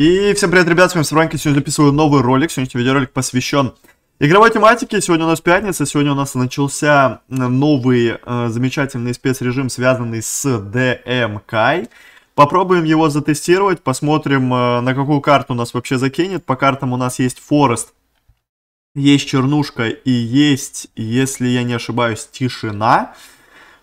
И всем привет, ребят, с вами Сабранка, сегодня записываю новый ролик, сегодняшний видеоролик посвящен игровой тематике, сегодня у нас пятница, сегодня у нас начался э, новый э, замечательный спецрежим, связанный с DMK, попробуем его затестировать, посмотрим э, на какую карту нас вообще закинет, по картам у нас есть Форест, есть Чернушка и есть, если я не ошибаюсь, Тишина,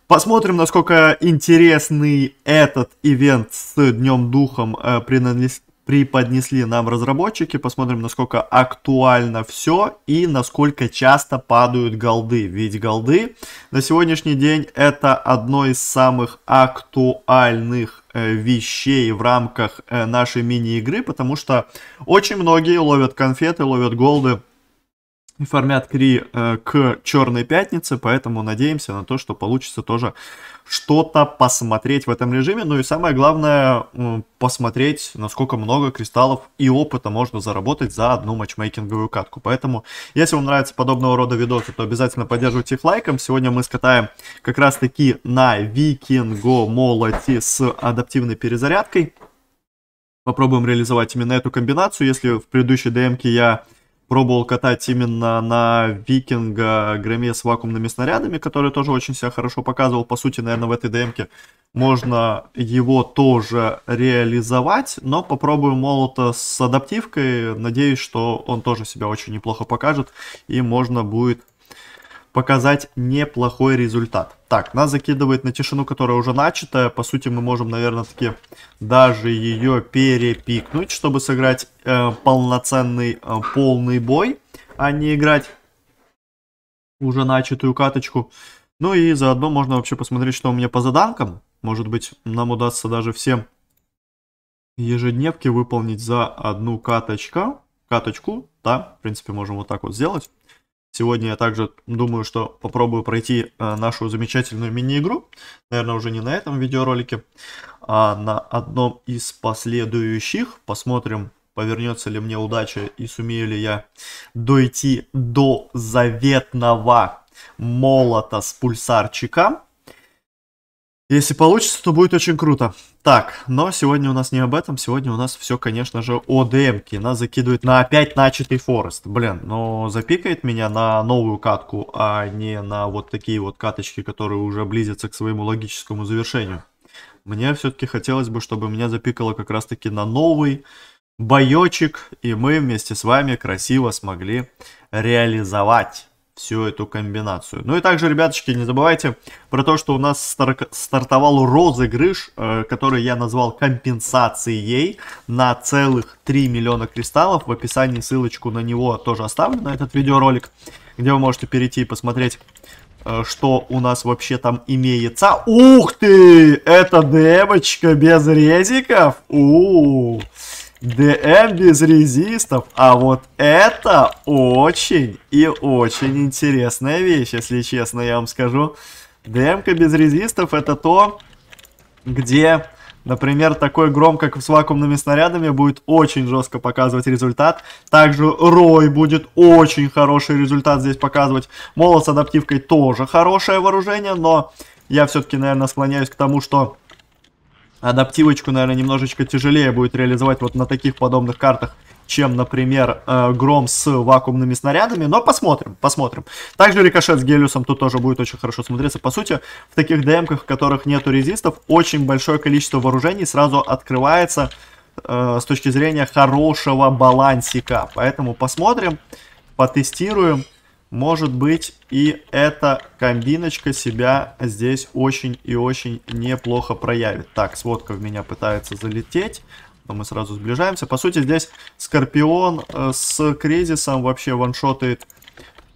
Посмотрим, насколько интересный этот ивент с Днем Духом э, принес, преподнесли нам разработчики. Посмотрим, насколько актуально все и насколько часто падают голды. Ведь голды на сегодняшний день это одно из самых актуальных э, вещей в рамках э, нашей мини-игры, потому что очень многие ловят конфеты, ловят голды Формят Кри э, к Черной Пятнице, поэтому надеемся на то, что получится тоже что-то посмотреть в этом режиме. Ну и самое главное, посмотреть, насколько много кристаллов и опыта можно заработать за одну матчмейкинговую катку. Поэтому, если вам нравятся подобного рода видосы, то обязательно поддерживайте их лайком. Сегодня мы скатаем как раз-таки на Викинго Молоти с адаптивной перезарядкой. Попробуем реализовать именно эту комбинацию. Если в предыдущей ДМке я пробовал катать именно на Викинга Громе с вакуумными снарядами, который тоже очень себя хорошо показывал. По сути, наверное, в этой демке можно его тоже реализовать, но попробую молота с адаптивкой. Надеюсь, что он тоже себя очень неплохо покажет и можно будет показать неплохой результат. Так, нас закидывает на тишину, которая уже начатая. По сути, мы можем, наверное, таки даже ее перепикнуть, чтобы сыграть э, полноценный э, полный бой, а не играть уже начатую каточку. Ну и заодно можно вообще посмотреть, что у меня по заданкам. Может быть, нам удастся даже все ежедневки выполнить за одну каточка, каточку. Да, в принципе, можем вот так вот сделать. Сегодня я также думаю, что попробую пройти э, нашу замечательную мини-игру. Наверное, уже не на этом видеоролике, а на одном из последующих. Посмотрим, повернется ли мне удача и сумею ли я дойти до заветного молота с пульсарчика. Если получится, то будет очень круто. Так, но сегодня у нас не об этом. Сегодня у нас все, конечно же, о ДМке. Нас закидывает на опять начатый Форест. Блин, но ну, запикает меня на новую катку, а не на вот такие вот каточки, которые уже близятся к своему логическому завершению. Мне все-таки хотелось бы, чтобы меня запикало как раз-таки на новый боечек, и мы вместе с вами красиво смогли реализовать всю эту комбинацию. Ну и также, ребяточки, не забывайте про то, что у нас стар стартовал розыгрыш, э, который я назвал компенсацией на целых 3 миллиона кристаллов. В описании ссылочку на него тоже оставлю, на этот видеоролик, где вы можете перейти и посмотреть, э, что у нас вообще там имеется. Ух ты! Это девочка без резиков! у ДМ без резистов. А вот это очень и очень интересная вещь, если честно, я вам скажу. дм без резистов это то, где, например, такой гром, как с вакуумными снарядами, будет очень жестко показывать результат. Также Рой будет очень хороший результат здесь показывать. Молот с адаптивкой тоже хорошее вооружение, но я все-таки, наверное, склоняюсь к тому, что адаптивочку, наверное, немножечко тяжелее будет реализовать вот на таких подобных картах, чем, например, э, гром с вакуумными снарядами, но посмотрим, посмотрим. Также рикошет с гелиусом тут тоже будет очень хорошо смотреться. По сути, в таких ДМках, в которых нету резистов, очень большое количество вооружений сразу открывается э, с точки зрения хорошего балансика. Поэтому посмотрим, потестируем. Может быть и эта комбиночка себя здесь очень и очень неплохо проявит. Так, сводка в меня пытается залететь. Но мы сразу сближаемся. По сути здесь Скорпион э, с Кризисом вообще ваншотает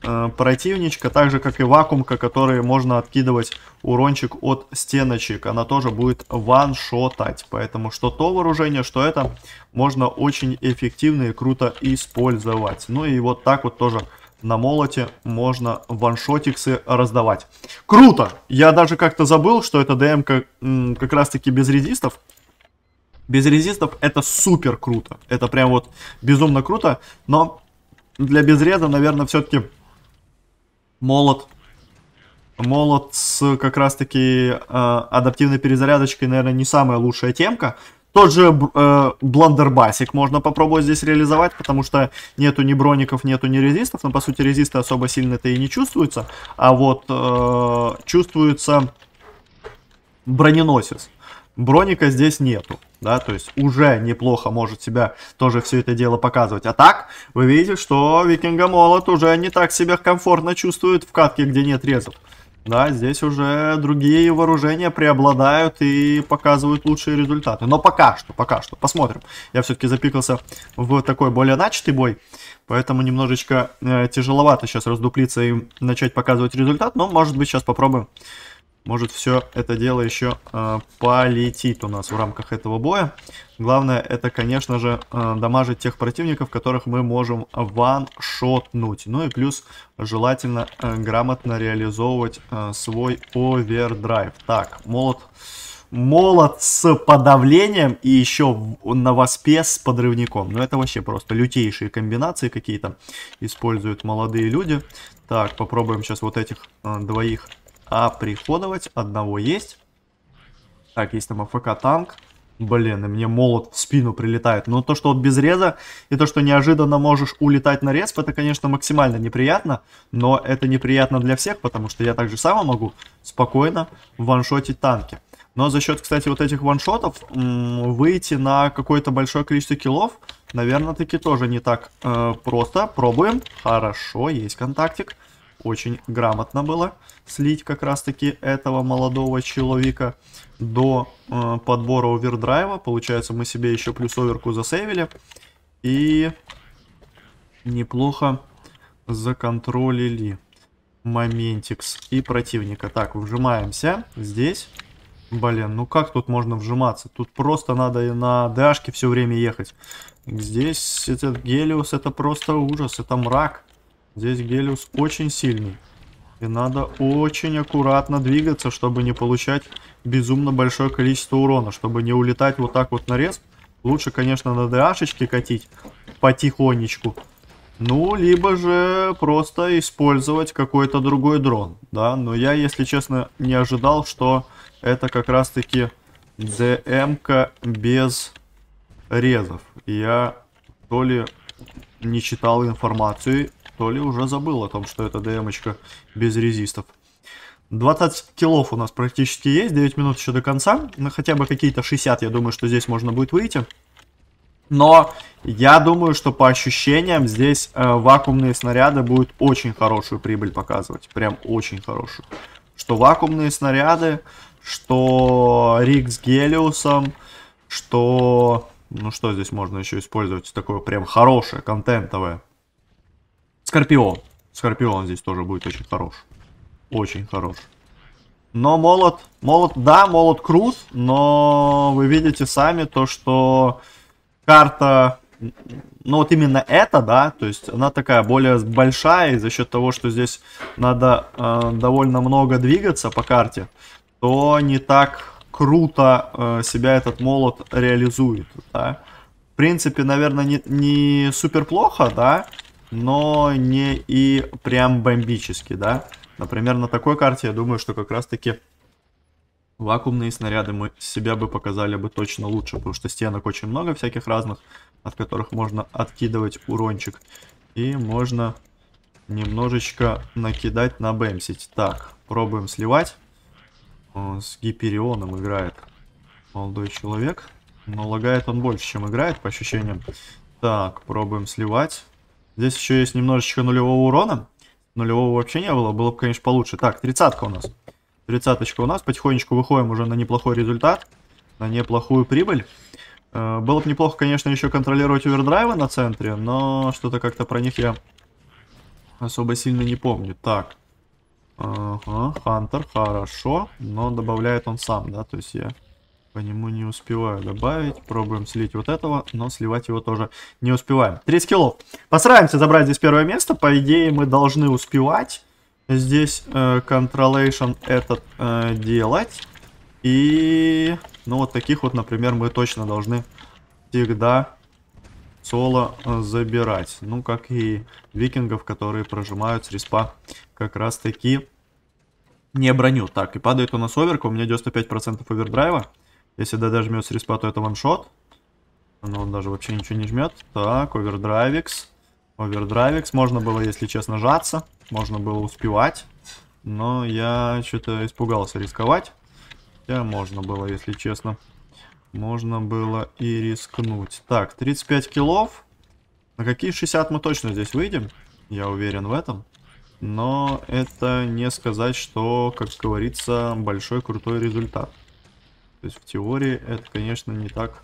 э, противничка. Так же как и Вакуумка, которые можно откидывать урончик от стеночек. Она тоже будет ваншотать. Поэтому что то вооружение, что это можно очень эффективно и круто использовать. Ну и вот так вот тоже на молоте можно ваншотиксы раздавать. Круто! Я даже как-то забыл, что это ДМ как, как раз-таки без резистов. Без резистов это супер круто. Это прям вот безумно круто. Но для безреза, наверное, все-таки молот. Молот с как раз-таки э, адаптивной перезарядочкой, наверное, не самая лучшая темка. Тот же э, бландербасик можно попробовать здесь реализовать, потому что нету ни броников, нету ни резистов. Но, по сути, резисты особо сильно-то и не чувствуются. А вот э, чувствуется броненосец. Броника здесь нету, да, то есть уже неплохо может себя тоже все это дело показывать. А так, вы видите, что Викинга Молот уже не так себя комфортно чувствует в катке, где нет резов. Да, здесь уже другие вооружения преобладают и показывают лучшие результаты. Но пока что, пока что. Посмотрим. Я все-таки запикался в такой более начатый бой. Поэтому немножечко э, тяжеловато сейчас раздуплиться и начать показывать результат. Но, может быть, сейчас попробуем может, все это дело еще э, полетит у нас в рамках этого боя. Главное, это, конечно же, э, дамажить тех противников, которых мы можем ваншотнуть. Ну и плюс, желательно э, грамотно реализовывать э, свой овердрайв. Так, молот... Молот с подавлением и еще на воспе с подрывником. Ну это вообще просто лютейшие комбинации какие-то используют молодые люди. Так, попробуем сейчас вот этих э, двоих а приходовать одного есть. Так, есть там АФК танк. Блин, и мне молот в спину прилетает. Но то, что вот без реза, и то, что неожиданно можешь улетать на респ, это, конечно, максимально неприятно. Но это неприятно для всех, потому что я также сам могу спокойно ваншотить танки. Но за счет, кстати, вот этих ваншотов выйти на какое-то большое количество киллов, наверное, таки тоже не так э, просто. Пробуем. Хорошо, есть контактик очень грамотно было слить как раз-таки этого молодого человека до э, подбора овердрайва. Получается, мы себе еще плюс оверку засейвили. И неплохо законтролили моментикс и противника. Так, вжимаемся здесь. Блин, ну как тут можно вжиматься? Тут просто надо на дашке все время ехать. Здесь этот Гелиус, это просто ужас, это мрак. Здесь Гелиус очень сильный. И надо очень аккуратно двигаться, чтобы не получать безумно большое количество урона. Чтобы не улетать вот так вот на рез. Лучше, конечно, на ДАшечке катить потихонечку. Ну, либо же просто использовать какой-то другой дрон, да. Но я, если честно, не ожидал, что это как раз-таки ДМ-ка без резов. Я то ли не читал информацию то ли уже забыл о том, что это ДМочка без резистов. 20 киллов у нас практически есть, 9 минут еще до конца. Ну, хотя бы какие-то 60, я думаю, что здесь можно будет выйти. Но я думаю, что по ощущениям здесь э, вакуумные снаряды будут очень хорошую прибыль показывать. Прям очень хорошую. Что вакуумные снаряды, что Рик с Гелиусом, что... Ну что здесь можно еще использовать такое прям хорошее, контентовое. Скорпион. Скорпион здесь тоже будет очень хорош. Очень хорош. Но молот, молот, да, молот крут, но вы видите сами то, что карта, ну вот именно это, да, то есть она такая более большая, и за счет того, что здесь надо э, довольно много двигаться по карте, то не так круто э, себя этот молот реализует, да. В принципе, наверное, не, не супер плохо, да, но не и прям бомбически, да. Например, на такой карте я думаю, что как раз-таки вакуумные снаряды мы себя бы показали бы точно лучше, потому что стенок очень много всяких разных, от которых можно откидывать урончик. И можно немножечко накидать, на бэмсить. Так, пробуем сливать. Он с Гиперионом играет молодой человек. Но лагает он больше, чем играет, по ощущениям. Так, пробуем сливать. Здесь еще есть немножечко нулевого урона. Нулевого вообще не было, было бы, конечно, получше. Так, тридцатка у нас. Тридцаточка у нас. Потихонечку выходим уже на неплохой результат, на неплохую прибыль. Э, было бы неплохо, конечно, еще контролировать овердрайвы на центре, но что-то как-то про них я особо сильно не помню. Так. Ага, Хантер, хорошо, но добавляет он сам, да, то есть я по нему не успеваю добавить. Пробуем слить вот этого, но сливать его тоже не успеваем. Три килов. Постараемся забрать здесь первое место. По идее, мы должны успевать здесь э, этот э, делать. И... Ну, вот таких вот, например, мы точно должны всегда соло э, забирать. Ну, как и викингов, которые прожимают с респа как раз-таки не броню. Так, и падает у нас оверка, у меня 95% овердрайва. Если даже жмет с респа, то это ваншот. Но он даже вообще ничего не жмет. Так, овердрайвикс. Овердрайвикс. Можно было, если честно, жаться. Можно было успевать. Но я что-то испугался рисковать. Хотя можно было, если честно. Можно было и рискнуть. Так, 35 килов. На какие 60 мы точно здесь выйдем. Я уверен в этом. Но это не сказать, что, как говорится, большой крутой результат. То есть в теории это, конечно, не так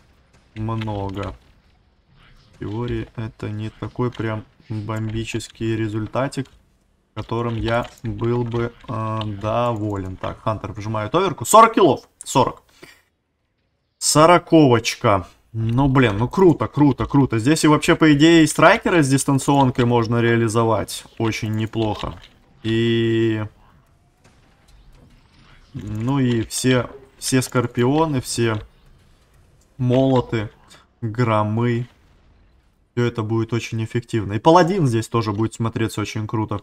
много. В теории это не такой прям бомбический результатик, которым я был бы э, доволен. Так, Хантер вжимает оверку. 40 килов! 40. Сороковочка. Ну, блин, ну круто, круто, круто. Здесь и вообще, по идее, и страйкера с дистанционкой можно реализовать. Очень неплохо. И... Ну и все все скорпионы, все молоты, громы. Все это будет очень эффективно. И паладин здесь тоже будет смотреться очень круто.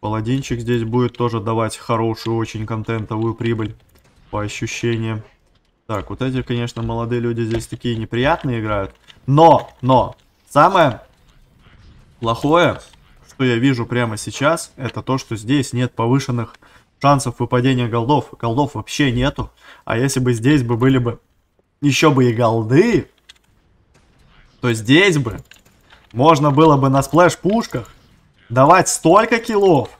Паладинчик здесь будет тоже давать хорошую очень контентовую прибыль по ощущениям. Так, вот эти, конечно, молодые люди здесь такие неприятные играют. Но, но, самое плохое, что я вижу прямо сейчас, это то, что здесь нет повышенных шансов выпадения голдов. Голдов вообще нету. А если бы здесь бы были бы еще бы и голды, то здесь бы можно было бы на сплэш-пушках давать столько киллов,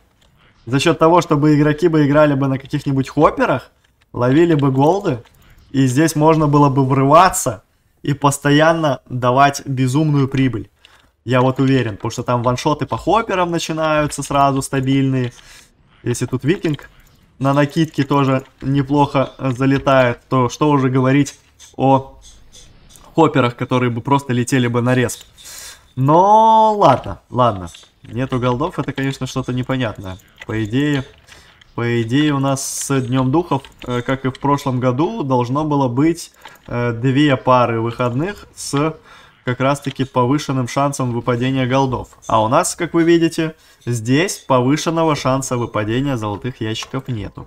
за счет того, чтобы игроки бы играли бы на каких-нибудь хопперах, ловили бы голды, и здесь можно было бы врываться и постоянно давать безумную прибыль. Я вот уверен, потому что там ваншоты по хопперам начинаются сразу стабильные. Если тут викинг, на накидке тоже неплохо э, залетает, то что уже говорить о хопперах, которые бы просто летели бы на респ. Но ладно, ладно. Нету голдов, это, конечно, что-то непонятное. По идее, по идее у нас с Днем Духов, э, как и в прошлом году, должно было быть э, две пары выходных с как раз-таки повышенным шансом выпадения голдов. А у нас, как вы видите, здесь повышенного шанса выпадения золотых ящиков нету.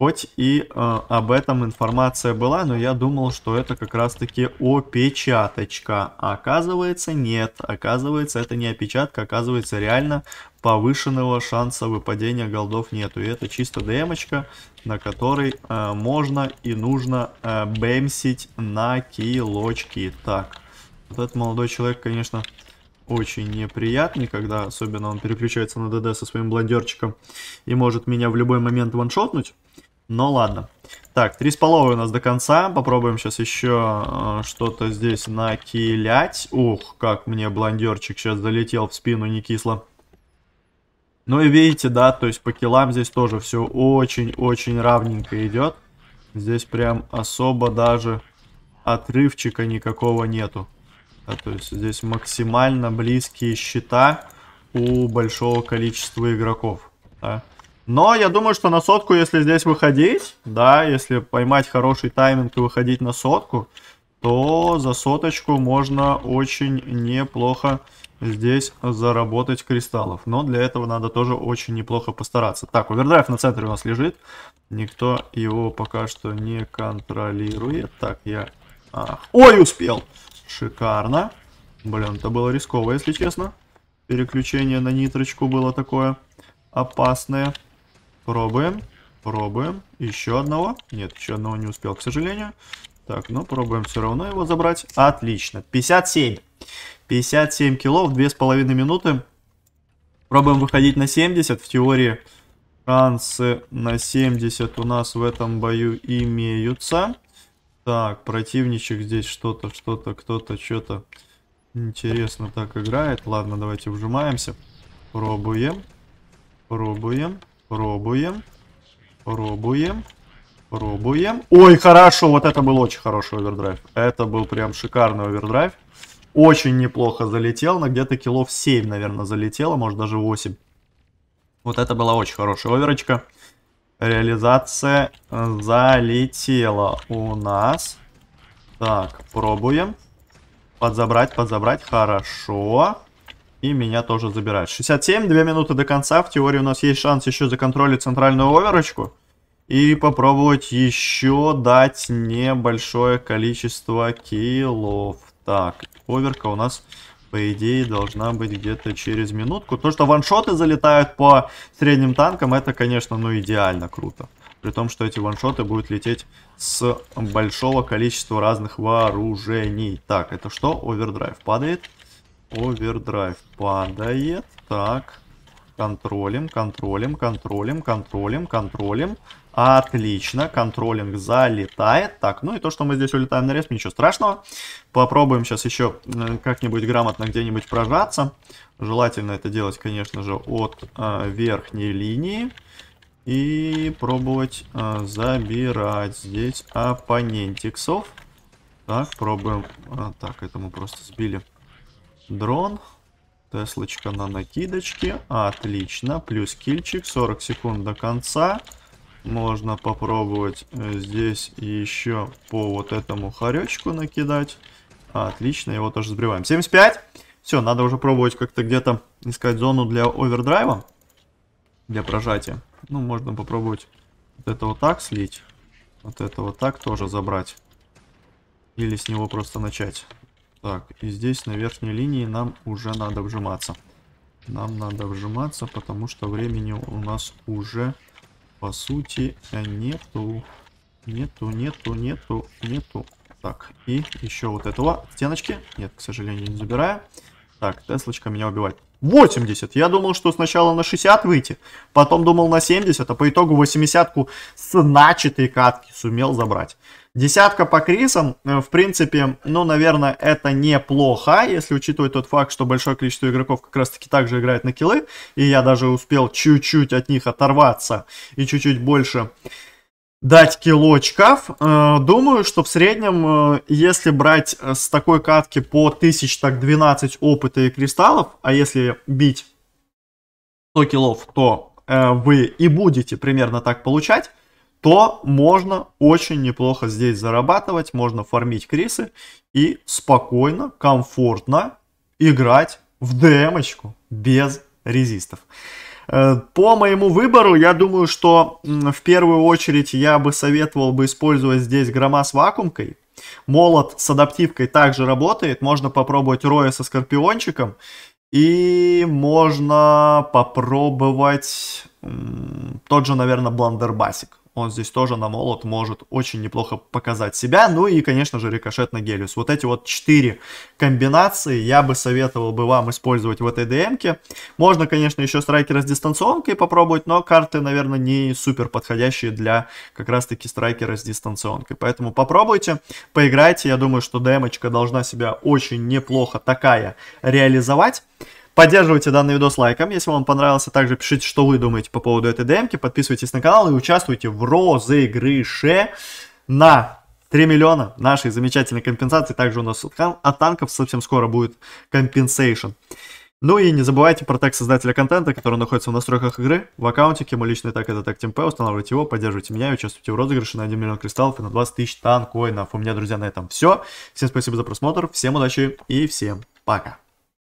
Хоть и э, об этом информация была, но я думал, что это как раз-таки опечаточка. А оказывается, нет. Оказывается, это не опечатка. Оказывается, реально повышенного шанса выпадения голдов нету. И это чисто демочка, на которой э, можно и нужно э, бэмсить на килочки. Так, вот этот молодой человек, конечно, очень неприятный, когда особенно он переключается на ДД со своим блондерчиком и может меня в любой момент ваншотнуть. Но ну, ладно. Так, три с половой у нас до конца. Попробуем сейчас еще э, что-то здесь накилять. Ух, как мне блондерчик сейчас залетел в спину, не кисло. Ну и видите, да, то есть по килам здесь тоже все очень-очень равненько идет. Здесь прям особо даже отрывчика никакого нету. Да, то есть здесь максимально близкие счета у большого количества игроков. Да. Но я думаю, что на сотку, если здесь выходить, да, если поймать хороший тайминг и выходить на сотку, то за соточку можно очень неплохо здесь заработать кристаллов. Но для этого надо тоже очень неплохо постараться. Так, овердрайв на центре у нас лежит. Никто его пока что не контролирует. Так, я... Ах. Ой, успел! Шикарно. Блин, это было рисково, если честно. Переключение на нитрочку было такое опасное. Пробуем. Пробуем. Еще одного. Нет, еще одного не успел, к сожалению. Так, ну пробуем все равно его забрать. Отлично. 57. 57 две с половиной минуты. Пробуем выходить на 70. В теории шансы на 70 у нас в этом бою имеются. Так, противничек здесь что-то, что-то, кто-то, что-то. Интересно так играет. Ладно, давайте вжимаемся. Пробуем. Пробуем. Пробуем. Пробуем. Пробуем. Ой, хорошо, вот это был очень хороший овердрайв. Это был прям шикарный овердрайв. Очень неплохо залетел, на где-то килов 7, наверное, залетело, может даже 8. Вот это была очень хорошая оверочка. Реализация залетела у нас. Так, пробуем. Подзабрать, подзабрать, хорошо. И меня тоже забирают. 67, 2 минуты до конца. В теории у нас есть шанс еще законтролить центральную оверочку. И попробовать еще дать небольшое количество киллов. Так, оверка у нас, по идее, должна быть где-то через минутку. То, что ваншоты залетают по средним танкам, это, конечно, ну идеально круто. При том, что эти ваншоты будут лететь с большого количества разных вооружений. Так, это что? Овердрайв падает. Овердрайв падает. Так. Контролем, контролем, контролем, контролем, контролем. Отлично, контролинг залетает. Так, ну и то, что мы здесь улетаем на респ, ничего страшного. Попробуем сейчас еще э, как-нибудь грамотно где-нибудь прожаться. Желательно это делать, конечно же, от э, верхней линии. И пробовать э, забирать здесь оппонентиксов. Так, пробуем. А, так, это мы просто сбили. Дрон. Теслочка на накидочке. Отлично. Плюс кильчик. 40 секунд до конца. Можно попробовать э, здесь еще по вот этому хоречку накидать. Отлично, его тоже сбриваем. 75. Все, надо уже пробовать как-то где-то искать зону для овердрайва. Для прожатия. Ну, можно попробовать вот это вот так слить. Вот это вот так тоже забрать. Или с него просто начать. Так, и здесь на верхней линии нам уже надо вжиматься. Нам надо вжиматься, потому что времени у нас уже, по сути, нету. Нету, нету, нету, нету. Так, и еще вот этого. Стеночки. Нет, к сожалению, не забираю. Так, Теслочка меня убивает. 80. Я думал, что сначала на 60 выйти, потом думал на 70, а по итогу 80-ку с начатой катки сумел забрать. Десятка по крисам, э, в принципе, ну, наверное, это неплохо, если учитывать тот факт, что большое количество игроков как раз-таки также играет на киллы, и я даже успел чуть-чуть от них оторваться и чуть-чуть больше дать кило очков. Э, думаю, что в среднем, э, если брать э, с такой катки по 1000, так 12 опыта и кристаллов, а если бить 100 килов, то вы и будете примерно так получать, то можно очень неплохо здесь зарабатывать, можно фармить крисы и спокойно, комфортно играть в демочку без резистов. Э, по моему выбору, я думаю, что в первую очередь я бы советовал бы использовать здесь грома с вакуумкой. Молот с адаптивкой также работает. Можно попробовать роя со скорпиончиком. И можно попробовать... Тот же, наверное, Бландербасик. Он здесь тоже на молот может очень неплохо показать себя. Ну и, конечно же, рикошет на Гелиус. Вот эти вот четыре комбинации я бы советовал бы вам использовать в этой ДМке. Можно, конечно, еще страйкера с дистанционкой попробовать, но карты, наверное, не супер подходящие для как раз-таки страйкера с дистанционкой. Поэтому попробуйте, поиграйте. Я думаю, что ДМочка должна себя очень неплохо такая реализовать. Поддерживайте данный видос лайком, если вам понравился. Также пишите, что вы думаете по поводу этой демки. Подписывайтесь на канал и участвуйте в розыгрыше на 3 миллиона нашей замечательной компенсации. Также у нас от танков совсем скоро будет компенсейшн. Ну и не забывайте про тег создателя контента, который находится в настройках игры, в аккаунтике, мой личный так это так темп. устанавливайте его, поддерживайте меня и участвуйте в розыгрыше на 1 миллион кристаллов и на 20 тысяч танкоинов. У меня, друзья, на этом все. Всем спасибо за просмотр, всем удачи и всем пока.